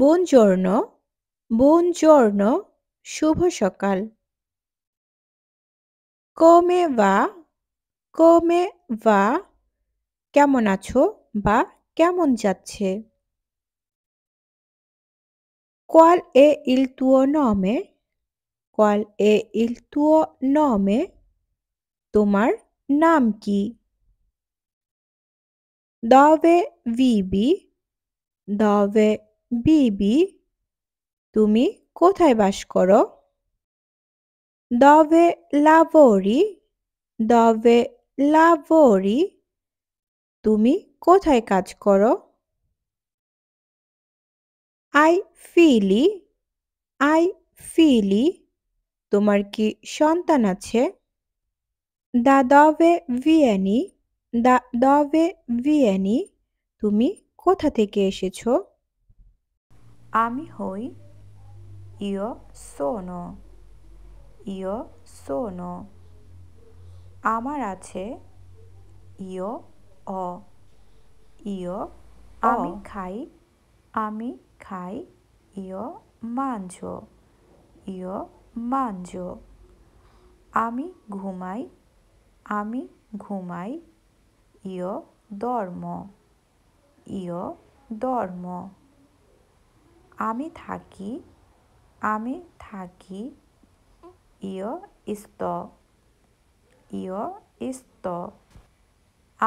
বোনজর্ণ বোনজর্ণ শুভ সকাল কমে বা কমে বা কেমন আছো বা কেমন যাচ্ছে কল এ ইলতুয় নমে কল এ ইলতুয় নমে তোমার নাম কি দবে বিবি দবে বিবি তুমি কোথায় বাস করো দবে লাভরি দবে লাভরি তুমি কোথায় কাজ করো আই ফিলি আই ফিলি তোমার কি সন্তান আছে দা দবে ভিয়েনি দা দবে ভিয়েনি তুমি কোথা থেকে এসেছো আমি হই ইয় সোনো ইয় সোনো আমার আছে ইয় অ ইয় আমি খাই আমি খাই ইয় মাঞ্জো ইয় মাঞ্জো আমি ঘুমাই আমি ঘুমাই ইয় ধর্ম ইয় ধর্ম আমি থাকি আমি থাকি ইয় ইস্ত ইয় ইস্ত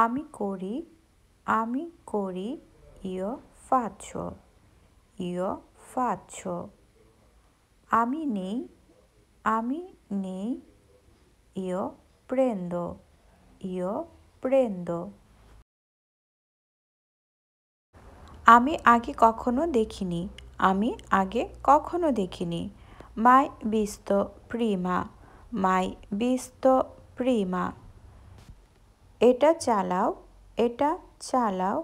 আমি করি আমি করি ইয় ফাছ ইয় ফাছ আমি নেই আমি নেই ইয় প্রেন্দ ইয় প্রেন্দ আমি আগে কখনো দেখিনি আমি আগে কখনো দেখিনি মাই বিস্ত প্রিমা মাই বিস্ত প্রিমা এটা চালাও এটা চালাও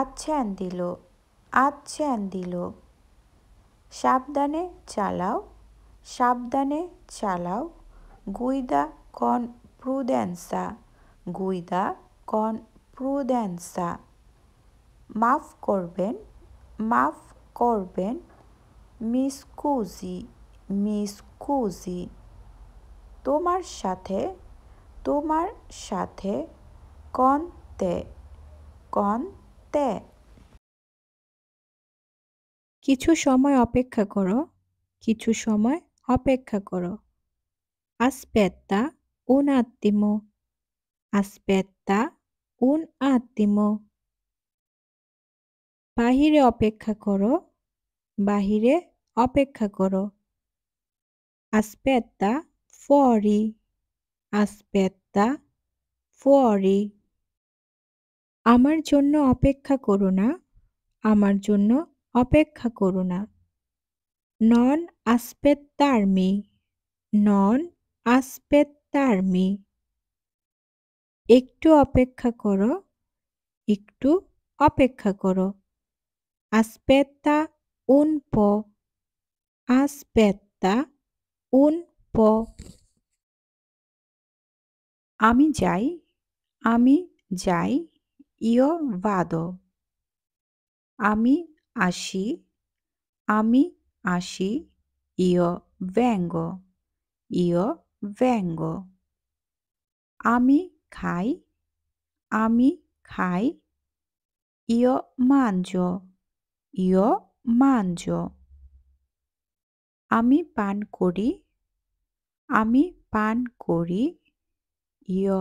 আচ্ছান দিল আচ্ছান দিল সাবধানে চালাও সাবধানে চালাও গুইদা কন প্রুদেন্সা গুইদা কন প্রুদেন্সা মাফ করবেন মাফ করবেন মিস কুজি মিস কুজি তোমার সাথে তোমার সাথে কন তে কিছু সময় অপেক্ষা করো কিছু সময় অপেক্ষা করো আসপেত্তা উন attimo আসপেত্তা উন attimo বাহিরে অপেক্ষা করো বাহিরে অপেক্ষা করো আসপেত্তা ফরি আসপেত্তা ফরি আমার জন্য অপেক্ষা করো না আমার জন্য অপেক্ষা করো না নন আসপেত্তার্মি নন আসপেত্তার্মি একটু অপেক্ষা করো একটু অপেক্ষা করো Aspetta un po'. Aspetta un po'. আমি যাই আমি যাই ইও ভাদো আমি আসি আমি আসি ইও ভ্যাঙ্গো ইও ভ্যাঙ্গো আমি খাই আমি খাই ইও মাঞ্জো Io mangio. আমি পান করি আমি পান করি Io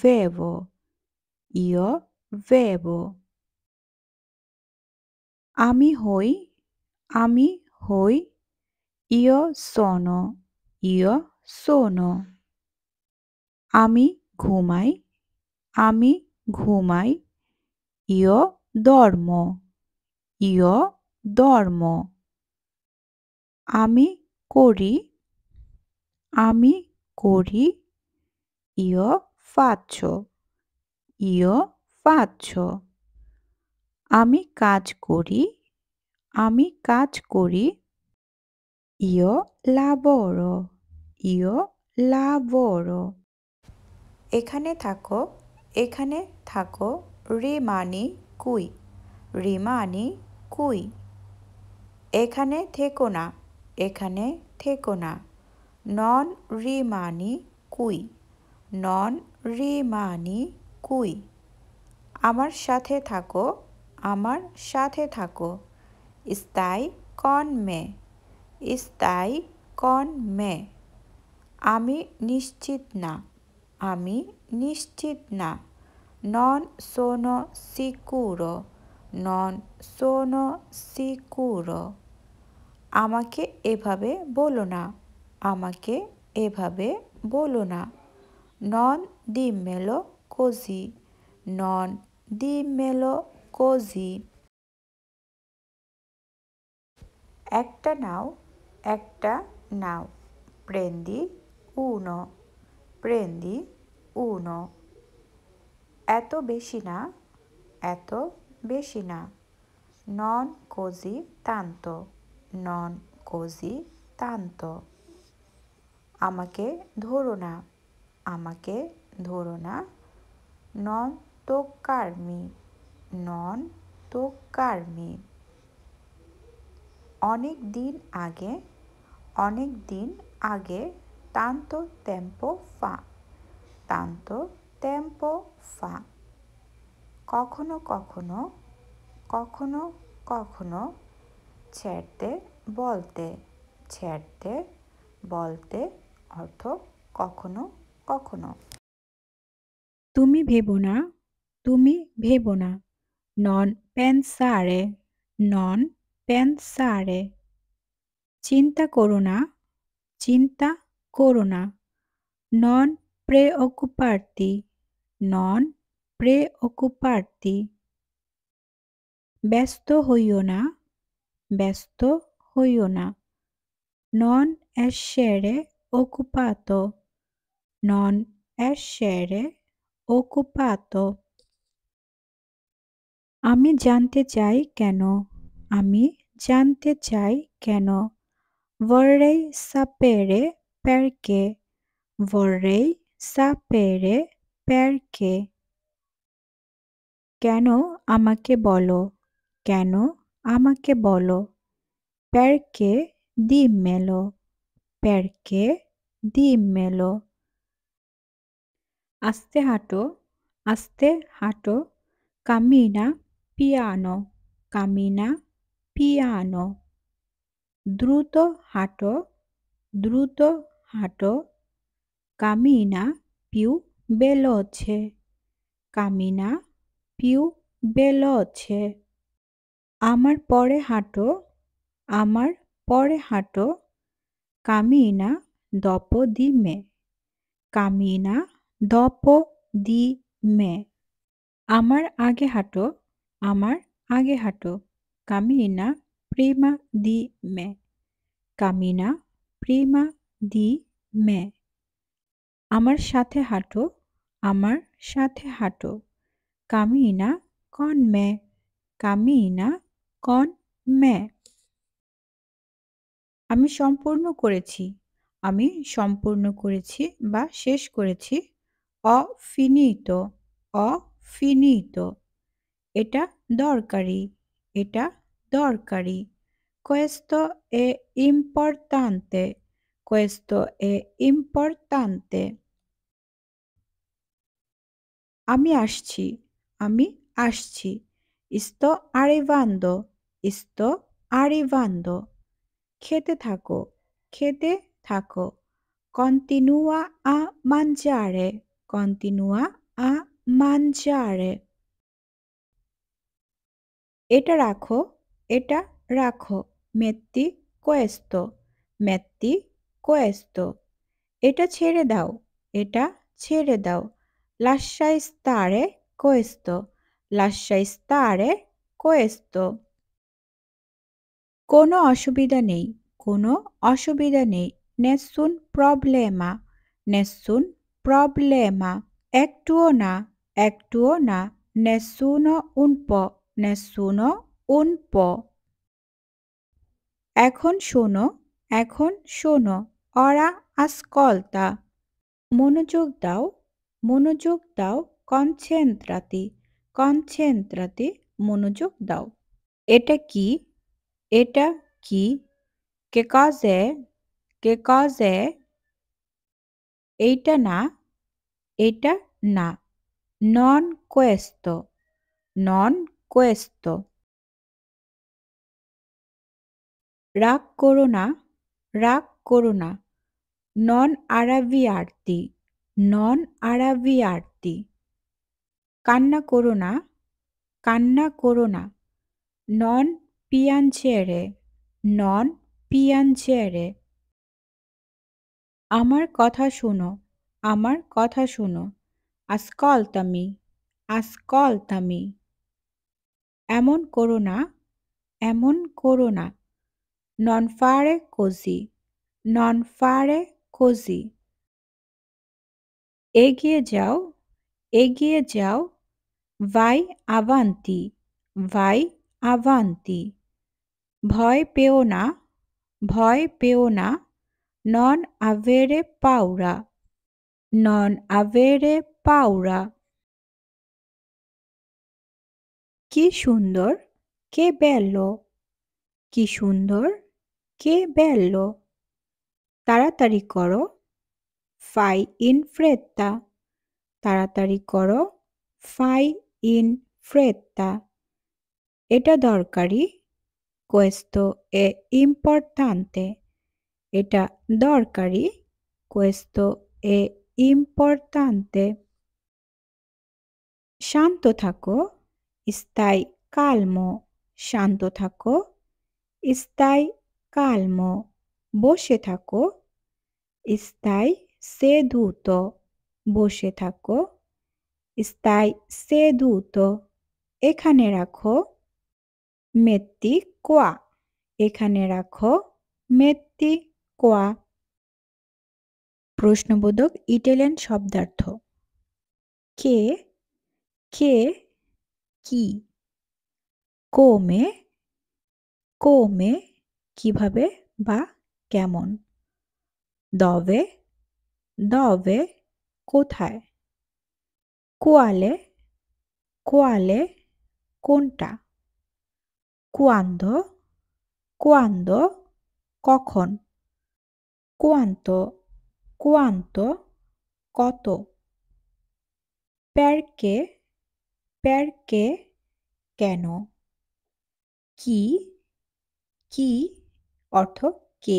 bevo. Io bevo. আমি হই আমি হই Io sono. Io sono. আমি ঘুমাই আমি ঘুমাই ইয় ধর্ম io dormo Ami kori. Ami kori. io faccio io faccio Ami kaj kori. Ami kaj kori. io lavoro io lavoro এখানে থাকো এখানে থাকো রিমানি কুই রিমানি কুই এখানে থেকো না এখানে থেকো না নন রিমানি কুই নন রিমানি কুই আমার সাথে থাকো আমার সাথে থাকো স্থায়ী কন মে স্থায়ী কন মে আমি নিশ্চিত না আমি নিশ্চিত না নন সোনো সিকুরো নন সোনো সিকুরো আমাকে এভাবে বলো না আমাকে এভাবে বলো না নন দি মেলো কোজি নন দি মেলো কোজি একটা নাও একটা নাও প্রেন্দি উনো প্রেন্দি উনো এত বেশি না এত বেশি না নন কোজি তান্ত নন কোজি তান্ত আমাকে ধরো না আমাকে ধরো না নন কার্মি নন কার্মি অনেক দিন আগে অনেক দিন আগে তান্ত টেম্পো fa, tanto টেম্পো fa. কখনো কখনো কখনো কখনো ছেড়তে বলতে ছেড়তে বলতে অর্থ কখনো কখনো তুমি ভেবো না তুমি ভেবো না নন সারে নন সারে চিন্তা করো না চিন্তা করো না নন প্রে অকুপার্তি নন প্রে প্রেঅকুপার্তি ব্যস্ত হইও না ব্যস্ত হইও না নন অ্যাশেরে অকুপাত নন অ্যাশেরে অকুপাত আমি জানতে চাই কেন আমি জানতে চাই কেন ভরেই সাপেরে প্যারকে ভরেই সাপেরে প্যারকে কেন আমাকে বলো কেন আমাকে বলো প্যারকে দি মেলো প্যারকে দি মেলো আস্তে হাঁটো আস্তে হাঁটো কামিনা পিয়ানো কামিনা পিয়ানো দ্রুত হাঁটো দ্রুত হাঁটো কামিনা পিউ বেলোছে কামিনা পিউ বেল আছে আমার পরে হাঁটো আমার পরে হাঁটো কামিনা দপ দি মে কামিনা দপ দি মে আমার আগে হাঁটো আমার আগে হাঁটো কামিনা প্রেমা দি মে কামিনা প্রেমা দি মে আমার সাথে হাঁটো আমার সাথে হাঁটো camina con me, camina con me. আমি সম্পূর্ণ করেছি আমি সম্পূর্ণ করেছি বা শেষ করেছি অফিনিত অফিনিত এটা দরকারি এটা দরকারি questo è importante questo è importante আমি আসছি আমি আসছি ইস্তো আরিভান্দ ইস্তো আরিভান্দ খেতে থাকো খেতে থাকো কন্টিনুয়া আ মাঞ্জারে কন্টিনুয়া আ মাঞ্জারে এটা রাখো এটা রাখো মেত্তি কোয়েস্তো মেত্তি কোয়েস্তো এটা ছেড়ে দাও এটা ছেড়ে দাও লাশাই স্তারে questo, lascia stare questo. কোনো অসুবিধা নেই কোনো অসুবিধা নেই নেসুন প্রবলেমা নেসুন প্রবলেমা একটুও না একটুও না নেসুনো উনপ নেসুনো উনপ এখন শোনো এখন শোনো অরা আসকলতা মনোযোগ দাও মনোযোগ দাও কনসেন্ট্রাতে কনসেন্ট্রাতে মনোযোগ দাও এটা কি এটা কি কে কাজে কে কাজে এইটা না এটা না নন কোয়েস্ত নন কোয়েস্ত রাগ করো না রাগ করো না নন আরবি আরতি নন আরবি আরতি কান্না করো না কান্না করো না নন পিয়ান চেয়ারে নন পিয়ান চেয়ারে আমার কথা শোনো আমার কথা শোনো আসকল তামি আসকল তামি এমন করো না এমন করো না নন ফারে কোজি নন ফারে কোজি এগিয়ে যাও এগিয়ে যাও ভাই আভান্তি ভাই আভান্তি ভয় পেও না ভয় পেও না নন আভেরে পাউরা নন আভেরে পাউরা কি সুন্দর কে বেল্ল কি সুন্দর কে বেল্ল তাড়াতাড়ি করো ফাই ইন তাড়াতাড়ি করো ফাই ইন fretta. এটা দরকারি questo è importante. এটা দরকারি questo এ importante. শান্ত থাকো স্থায়ী কালমো শান্ত থাকো স্থায়ী কালমো বসে থাকো সে ধুতো বসে থাকো stai seduto এখানে রাখো মেত্তি কোয়া এখানে রাখো মেত্তি কোয়া প্রশ্নবোধক ইটালিয়ান শব্দার্থ কে কে কি কোমে কোমে কিভাবে বা কেমন দবে দবে কোথায় কোয়ালে কোয়ালে কোনটা কুয়ান্ধ কুয়ান্ধ কখন কুয়ান্ত কুয়ান্ত কত প্যারকে প্যারকে কেন কি কি অর্থ কে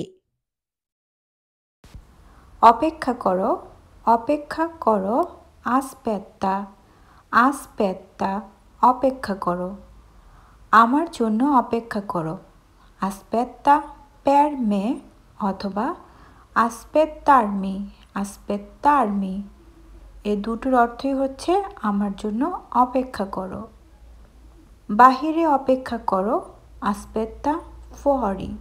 অপেক্ষা করো অপেক্ষা করো আসপেত্তা আসপেত্তা অপেক্ষা করো আমার জন্য অপেক্ষা করো আসপেত্তা প্যার মে অথবা আসপেত্তার আসপেত্তার্মি এ দুটোর অর্থই হচ্ছে আমার জন্য অপেক্ষা করো বাহিরে অপেক্ষা করো আসপেত্তা ফরি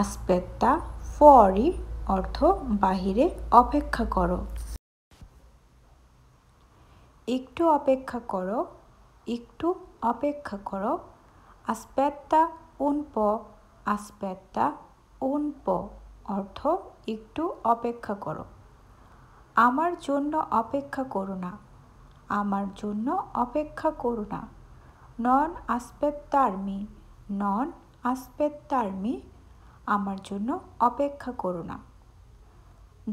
আসপেত্তা ফরি অর্থ বাহিরে অপেক্ষা করো একটু অপেক্ষা করো একটু অপেক্ষা করো আসপ্যাত্তা উন প আসপ্যাত্তা উন প অর্থ একটু অপেক্ষা করো আমার জন্য অপেক্ষা করো না আমার জন্য অপেক্ষা করো না নন আসপেত্তার্মি নন আসপেত্তার্মি আমার জন্য অপেক্ষা করো না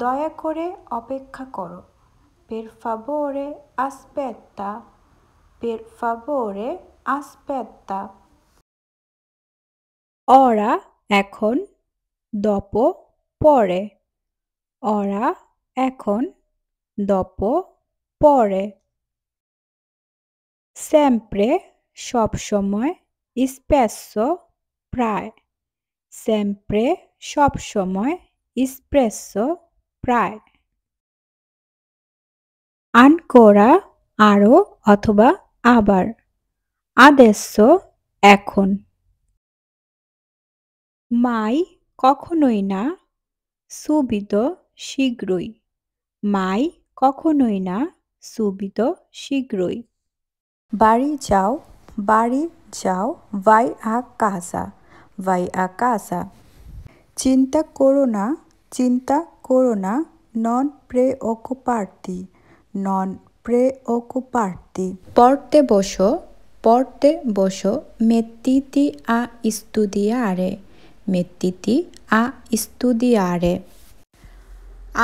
দয়া করে অপেক্ষা করো Per favore, aspetta. Per favore, aspetta. Ora, econ, dopo, pore. Ora, econ, dopo, pore. Sempre, shop সময়, spesso, prae. Sempre, shop সময়, espresso, prae. আনকোরা আরও অথবা আবার আদেশ্য এখন মাই কখনোই না সুবিত শীঘ্রই মাই কখনোই না সুবিত শীঘ্রই বাড়ি যাও বাড়ি যাও ভাই আ কাসা ভাই আ কাসা চিন্তা করো না চিন্তা করো না নন প্রে অকুপার্তি non preoccuparti. পড়তে বসো পড়তে বসো মেত্তিতি আ স্তুদিয়ারে মেত্তিতি আ স্তুদিয়ারে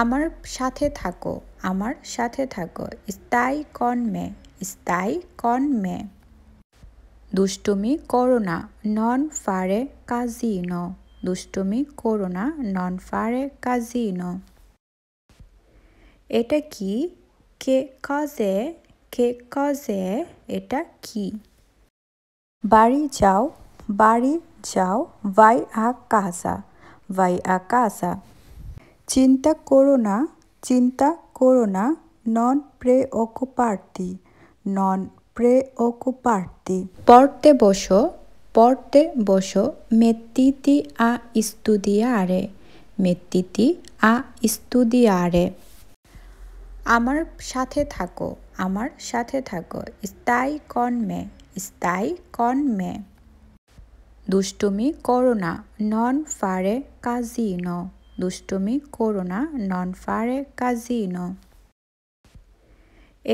আমার সাথে থাকো আমার সাথে থাকো স্থায়ী কন মে স্থায়ী কন মে দুষ্টুমি করো না নন ফারে কাজিনো দুষ্টুমি করো না নন ফারে কাজিনো এটা কি কে কাজে কে কাজে এটা কি বাড়ি যাও বাড়ি যাও ভাই আ কাসা ভাই আ কাসা চিন্তা করো না চিন্তা করো না নন প্রে অকুপার্তি নন প্রে অকুপার্তি পড়তে বসো পড়তে বসো মেতিতি আ ইস্তুদিয়ারে মেতিতি আ ইস্তুদিয়ারে আমার সাথে থাকো আমার সাথে থাকো স্থায়ী কন মে স্থায়ী কন মে দুষ্টুমি করোনা নন ফারে কাজিনো দুষ্টুমি করো না নন ফারে ন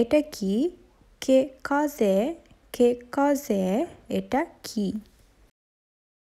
এটা কি কে কাজে কে কাজে এটা কি